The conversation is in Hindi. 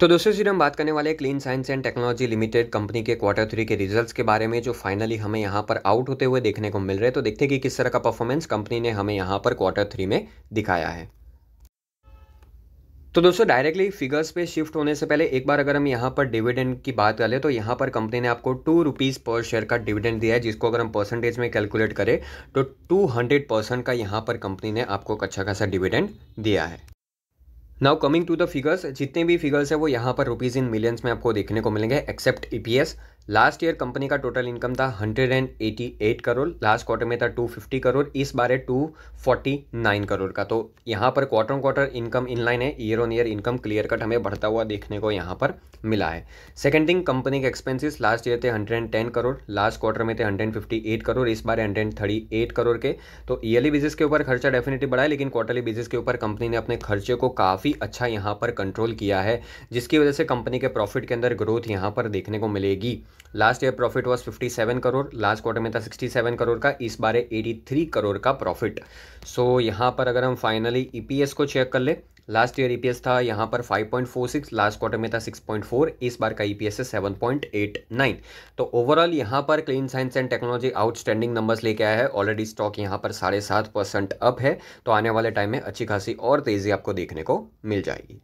तो दोस्तों सिर्फ हम बात करने वाले clean science and technology limited company के क्वार्टर थ्री के रिजल्ट्स के बारे में जो फाइनली हमें यहाँ पर आउट होते हुए देखने को मिल रहे हैं तो देखते हैं कि किस तरह का परफॉर्मेंस कंपनी ने हमें यहाँ पर क्वार्टर थ्री में दिखाया है तो दोस्तों डायरेक्टली फिगर्स पे शिफ्ट होने से पहले एक बार अगर हम यहाँ पर डिविडेंड की बात करें तो यहाँ पर कंपनी ने आपको टू रुपीज़ पर शेयर का डिविडेंड दिया है जिसको अगर हम परसेंटेज में कैलकुलेट करें तो टू हंड्रेड परसेंट का यहाँ पर कंपनी ने आपको अच्छा खासा डिविडेंड दिया है now coming to the figures जितने भी फिगर्स है वो यहाँ पर रुपीज़ इन मिलियंस में आपको देखने को मिलेंगे एक्सेप्ट ई e लास्ट ईयर कंपनी का टोटल इनकम था 188 करोड़ लास्ट क्वार्टर में था 250 करोड़ इस बार है 249 करोड़ का तो यहाँ पर quarter on quarter income inline है year on year income clear cut हमें बढ़ता हुआ देखने को यहाँ पर मिला है सेकेंड थिंग कंपनी के एक्सपेंसिस लास्ट ईयर थे 110 करोड़ लास्ट क्वार्टर में थे 158 करोड़ इस बार 138 करोड़ के तो ईयरली बेसिस के ऊपर खर्चा डेफिनेटली बढ़ा है लेकिन क्वार्टरली बेसिस के ऊपर कंपनी ने अपने खर्चे को काफ़ी अच्छा यहाँ पर कंट्रोल किया है जिसकी वजह से कंपनी के प्रॉफिट के अंदर ग्रोथ यहाँ पर देखने को मिलेगी last year profit was seven crore last quarter में था सिक्सटी सेवन करोड़ का इस बारे थ्री करोड़ का प्रॉफिट सो so, यहाँ पर अगर हम फाइनली ईपीएस e को चेक कर ले लास्ट ईयर ईपीएस था यहाँ पर 5.46 लास्ट क्वार्टर में था 6.4 इस बार का ईपीएस e है 7.89 तो ओवरऑल यहाँ पर clean science and technology outstanding numbers लेके आया है ऑलरेडी स्टॉक यहाँ पर साढ़े सात परसेंट अप है तो आने वाले टाइम में अच्छी खासी और तेज़ी आपको देखने को मिल जाएगी